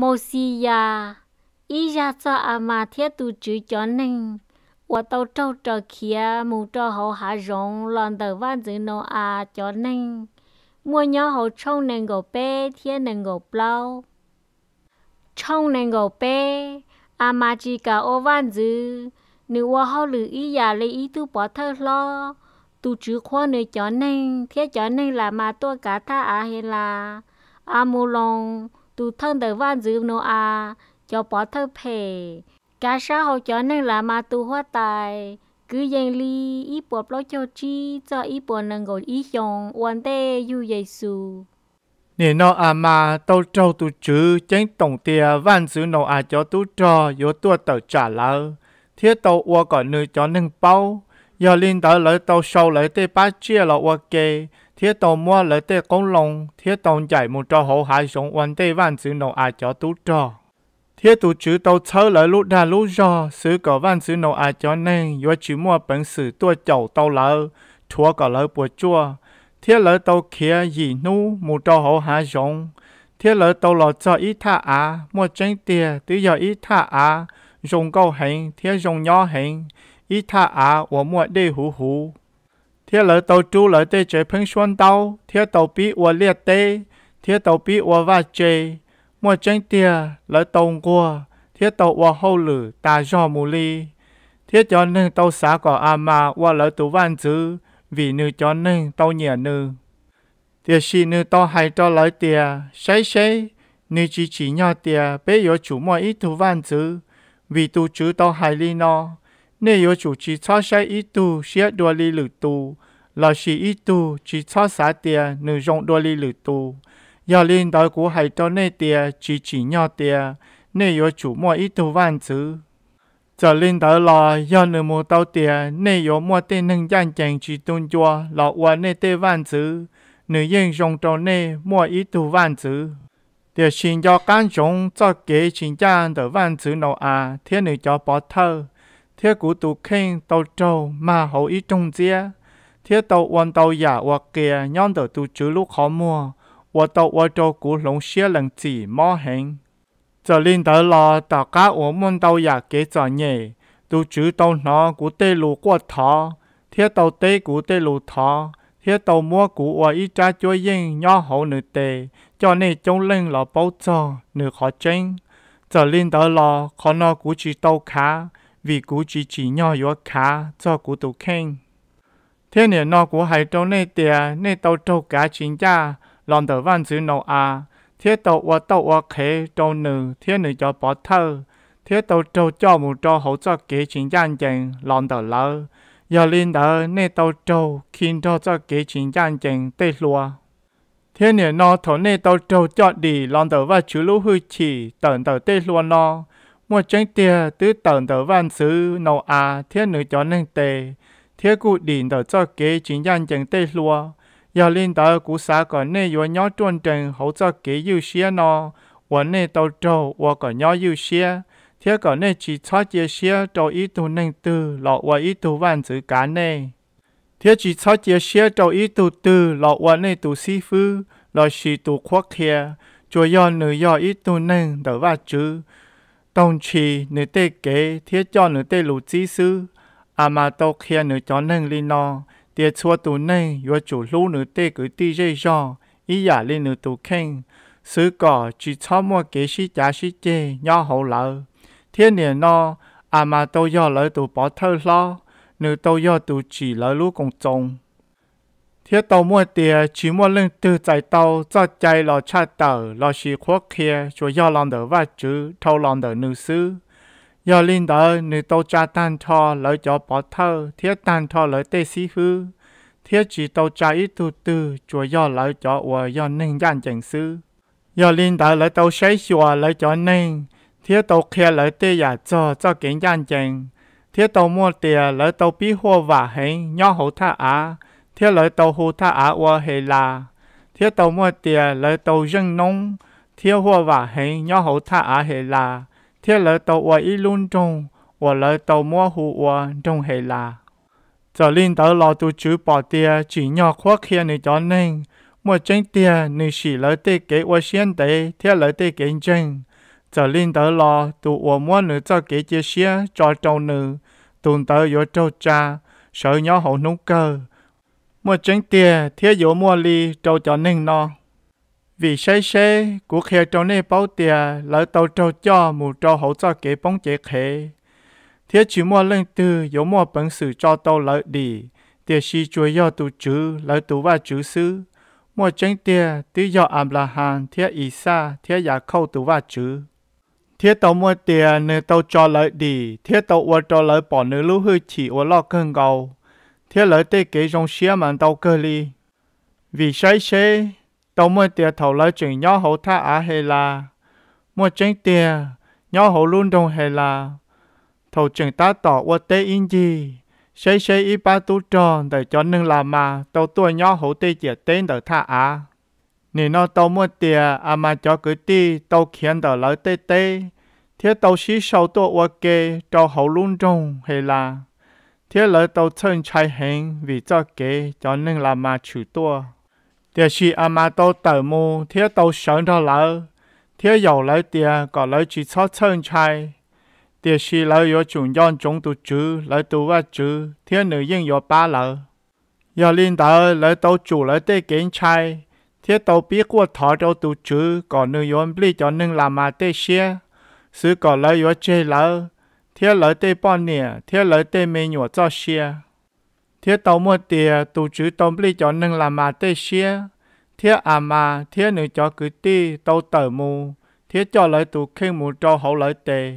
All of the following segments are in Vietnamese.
mô si ya ý ra cho à mà thiết tu chữ cho nên và tàu trâu trò kia mù trò họ hạ rộng lòn tờ văn giữ nó à cho nên mua nhỏ họ trông nên gò bê thiết nên gò bao trông nên gò bê à mà chỉ cả ô văn giữ nếu và họ lử ý ya lấy ý tu bỏ thơ lo tu chữ khoa nơi cho nên thiết cho nên là mà tôi cả ta à hay là à mù lòng tu thân tờ van dư nô à cho bỏ thơ phê cả sa hậu cho nên là mà tu hoa tài cứ yên ly ý bộ lo cho chi cho ý bộ nâng gọi ý xong quan tê yu dây su nè nó à mà tao trâu tu chữ tránh tổng tia van dư nô à cho tu trò yếu tua tờ trả lỡ thiết tao ua gọi nữ cho nâng bao giờ linh tới lỡ tao sâu lỡ tê ba chia là ok thiết tông mua lấy tê công long thiết tông chạy một trò hậu hải sống quan tê văn chữ nổ ai cho tú trò thiết tụ chữ tàu chớ lấy lũ đà lũ rò sứ có văn chữ nổ ai cho nên do chữ mua bẩn sử tua chậu tàu lỡ thua có lỡ bùa chua thiết lỡ tàu kia gì nu một trò hậu hải sống thiết lỡ tàu lọ cho ít tha à mua tránh tiền tứ giờ ít tha à dùng câu hình thiết dùng nhỏ hình ít tha à của mua đê hú hú thế thế thế thế tàu tàu tàu tàu tàu tàu vạ chê mua 贴了到猪了的这盆酸刀，贴到比我裂的，贴到比我挖这，莫真的了动过，贴到我后了大绕木里，贴叫恁到啥个阿妈我了都万子，vì nữ cho nên tao nhẹ nữ. Tiệt sĩ nữ tàu hay cho lời tiệt, say say, nữ chỉ chỉ nhỏ tiệt, bé yếu chủ mua ít thú văn chữ, vì tu chữ tàu hay lì nó. Nếu yếu chủ chỉ cho say ít tu, sẽ đua lì lử tu, là chỉ ít tu chỉ cho xã tia nữ rộng đô li lử tu giờ linh đó của hai cho nê tia chỉ chỉ nhỏ tia nê yếu chủ mua ít tu vạn chữ giờ linh đó là giờ nữ mua tàu tia nê yếu mua tên nâng gian chàng chỉ tôn chua là qua nê tê vạn chữ nữ yên rộng cho nê mua ít tu vạn chữ tia xin cho can rộng cho kế xin trang tờ vạn chữ nào à thiên nữ cho bỏ thơ thiết của tu kinh tàu trâu mà hậu ít trong chia thiết tàu quan tàu giả hoặc kia nhon tờ tu chứ lúc khó mua và tàu và châu cũ lồng xe lần chỉ mò hình giờ lên tới lo tàu cá của môn tàu giả dạ kế giờ nhỉ tu chứ tàu nó cũ tê lù qua thọ thiết tàu tê cũ tê lù thọ thiết tàu mua cũ và ít cha chúa yên nho hậu nữ tê cho nên trong linh là bao trợ nữ khó tranh giờ lên tới lo khó nó cũ chỉ tàu cá vì cũ chỉ chỉ nho yếu cá cho cũ tụ kinh thế này nó của hai trâu này tiề này tàu trâu cá chín cha lòng tờ văn chữ nấu à thế tàu qua tàu qua khế trâu nữ thế nữ cho bỏ thơ thế tàu trâu cho một trâu hậu cho kế chín cha chèn lòng tờ lỡ giờ lên đỡ này tàu trâu khiến cho cho kế chín cha tê lùa thế này nó thổ này tàu trâu cho đi lòng tờ và chữ lũ hư chỉ tận tờ tê lùa nó mua tránh tiề tứ tận tờ văn chữ nấu à thế nữ cho nên tề thiếu cụ điện đầu cho kế chính dân chẳng tê lúa giờ lên đầu cụ xã còn nê yếu nhỏ trôn trần hỗ kế yêu xia nó và nê tàu trâu và còn nhỏ yêu xia thiếu còn nê chỉ cho chia xia trâu ý tù nâng tư lọ và ý tù vạn chữ cá nê thiếu chỉ cho chia xia trâu ý tù tư lọ và nê tù si phư lọ xì tù khoác kia chùa do nữ do ý tù nâng đầu vạn chữ tông trì nữ tê kế thiết cho nữ tê lù chi sư อามาโตเคียหรือจอนึงลีนอเตียชัวตูนึงยัวจูลู่หรือเตกือตีเจจออีหยาลีหรือตูเข่งซื้อก่อจีชอบมัวเกชิจาชิเจย่อหูเหลอเทียนเนี่ยนออามาโตย่อเลยตูปอเทอร์ล้อหรือโตย่อตูจีเลยลูกกงจงเทียโตมัวเตียชิมัวเรื่องตือใจโตจอดใจรอชาเตอรอชีควกเคียชัวย่อลองเดอว่าจื้อเท่าลองเดอหนึ่งซื้อ giờ linh đỡ nữ tàu cha tan thọ lợi cho bỏ thơ thiết tan thọ lợi tê sĩ hư thiết chỉ tàu cha ít tu tư chùa do lợi cho và do ninh gian chẳng sư giờ linh đỡ lợi tàu sấy chùa lợi cho ninh thiết tàu kia lợi tê giả cho cho kiến gian chẳng thiết tàu mua tiền lợi tàu bí hoa và hình nhỏ hậu tha á thiết lợi tàu hồ tha á và hề là thiết tàu mua tiền lợi tàu dân nông thiết hoa và hình nhỏ hậu tha á hề là thiết lỡ tàu và y luôn trong và lỡ tàu mua hụ và trong hệ là giờ linh tớ lo tu chú bỏ tia chỉ nhỏ khoác kia này cho nên mua chân tia nữ sĩ lỡ tê kế và xiên tế thiết lỡ tê kế chân giờ linh tớ lo tu và mua nữ cho kế chia xe cho trâu nữ tuần tớ vô trâu cha sợ nhỏ hậu nông cơ mua chân tia thiết vô mua ly trâu cho nên no vì say xe của khe trâu nê bao tia lỡ tàu trâu cho mù trâu hậu cho kế bóng chế khế thiết chỉ mua lên từ yếu mua bẩn sự cho tàu lợi đi tia si chúa do tu chữ lợi tu và chữ sư mua tránh tia tí do ảm là hàn thiết ý xa thiết giả khâu tu và chữ thiết tàu mua tia nơi tàu cho lợi đi thiết tàu ua cho lợi bỏ nữ lưu hư chỉ ua lo cơn gầu thiết lợi tê kế rong xía màn tàu cơ ly vì say xe đầu mua tiền thầu lấy chuyện nhỏ hậu tha á hay là mua chính tiền nhỏ hậu luôn đồng hay là thầu chuyện ta tỏ qua tế yên gì xây xây y ba tu tròn để cho nâng làm mà tàu tuổi nhỏ hậu tế chỉ tên đỡ tha á nên nó tàu mua tiền à mà cho cứ ti tàu khiến đỡ lấy tế tế thế tàu xí sau tua qua kê tàu hậu luôn đồng hay là thế lỡ tàu chân chạy hành vì cho kế cho nên làm mà chủ tua thì chỉ âm mà tôi tự mù thì tôi sống cho lỡ thì dầu lỡ thì có lỡ chỉ cho chân chạy thì chỉ lỡ có chúng dân chúng tu chữ lỡ tu vật chữ thì nữ yên có ba lỡ giờ linh đạo lỡ tôi chủ lỡ để kiến chạy thì tôi biết qua thọ đâu tu chữ có nữ yên bị cho nên làm mà để xe sự có lỡ có chơi lỡ thì lỡ để bao nhiêu thì lỡ để mấy nhỏ cho xe thiết tàu mua tiề, tụ chữ tôm bli cho nâng là mà tê xia thiết à mà thiết nữ cho cứ ti tàu tờ mù thiết cho lời tụ khen mù cho hậu lời tề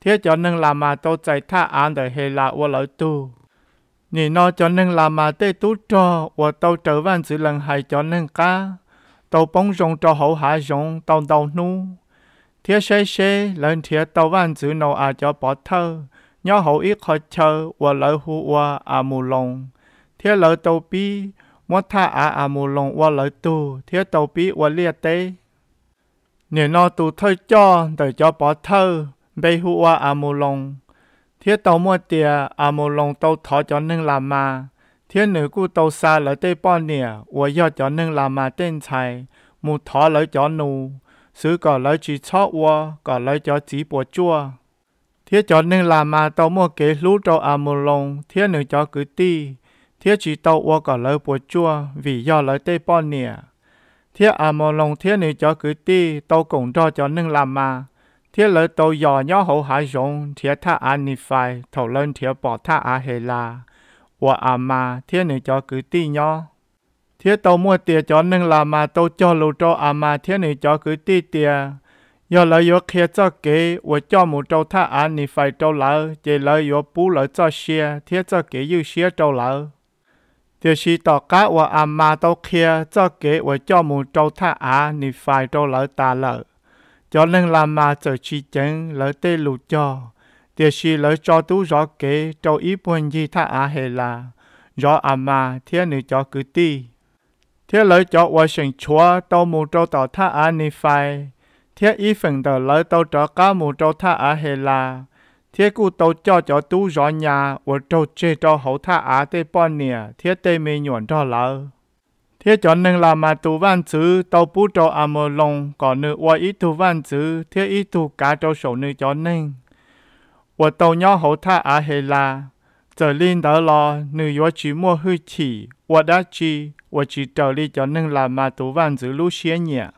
thiết cho nâng là mà tàu chạy tha án để hề là ua lời tu nhị nó cho nâng là mà tê tú cho ua tàu trở văn sự lần hai cho nâng cá tàu bóng rong cho hậu hạ rong tàu tàu nu thiết xe xe lần thiết tàu văn sự nô à cho bỏ thơ nhớ hậu ít khỏi chờ và lỡ hù và à mù lòng thế lỡ tàu bi muốn tha à à mù lòng và lỡ tu thế tàu bi và liệt tế nếu nó tu thơi cho để cho bỏ thơ bây hù và à mù lòng thế tàu mua tiền à mù lòng tàu thọ cho nên làm mà thế nữ cô tàu xa lỡ tê bỏ nè và do cho nên làm mà tên chạy mù thọ lỡ cho nụ sứ có lỡ chỉ cho và có lỡ cho chỉ bỏ chua thiết cho nên là mà tao mua cái lũ cho à mù lông thế nên cho cứ ti thiết chỉ tao qua cả lời bùa chua vì do lời tây bọn nè thế à mù lông thế nên cho cứ ti tao cũng cho cho nên là mà thế lời tao dò nhó hậu hải rộng thế tha anh nị phải thầu lên thiết bỏ tha à hề là và à mà thế nên cho cứ ti nhó thiết tao mua tiền cho nên là mà tao cho lũ cho à mà thế nên cho cứ ti tiền giờ lời yo kia cho kế và cho một trâu tha án thì phải trâu lỡ chỉ lời yo bú lỡ cho xe thiết cho kế yêu xe trâu lỡ tiêu chí tỏ cá và à mà tàu kia cho kế và cho một trâu tha án thì phải trâu lỡ ta lỡ cho nên làm mà trở chi chén lỡ tê lù cho tiêu chí lỡ cho tú rõ kế trâu ý buồn gì tha á hề là rõ à mà thiết nữ cho cứ ti thiết lỡ cho và sinh chúa tàu một trâu tỏ tha án thì phải thế y phần tờ lỡ tàu trở cá mù trâu tha á hề là thiết cụ tàu cho cho tú rõ nhà và trâu chê cho hậu tha á tê bọn nìa thiết tê mê nhuận cho lỡ thiết cho nâng là mà tú văn chữ tàu bú trâu à mờ lông còn nữ và ít tú văn chữ thiết ít tú cá trâu sổ nữ cho nên. và tàu nhỏ hậu tha á hề là trở lên đó lo nữ yếu chỉ mua hư chỉ và đã chi và chỉ trở lên cho nên là mà tú văn chữ lũ xế nhẹ